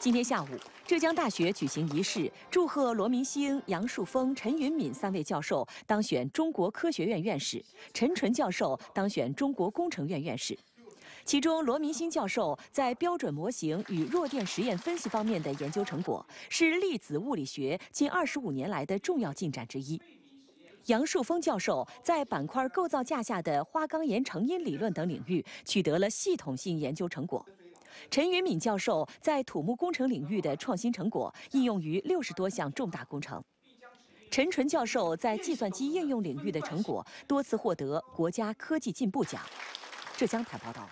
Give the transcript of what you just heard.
今天下午，浙江大学举行仪式，祝贺罗明星、杨树峰、陈云敏三位教授当选中国科学院院士，陈纯教授当选中国工程院院士。其中，罗明星教授在标准模型与弱电实验分析方面的研究成果，是粒子物理学近二十五年来的重要进展之一。杨树峰教授在板块构造架下的花岗岩成因理论等领域取得了系统性研究成果。陈云敏教授在土木工程领域的创新成果应用于六十多项重大工程，陈纯教授在计算机应用领域的成果多次获得国家科技进步奖。浙江台报道。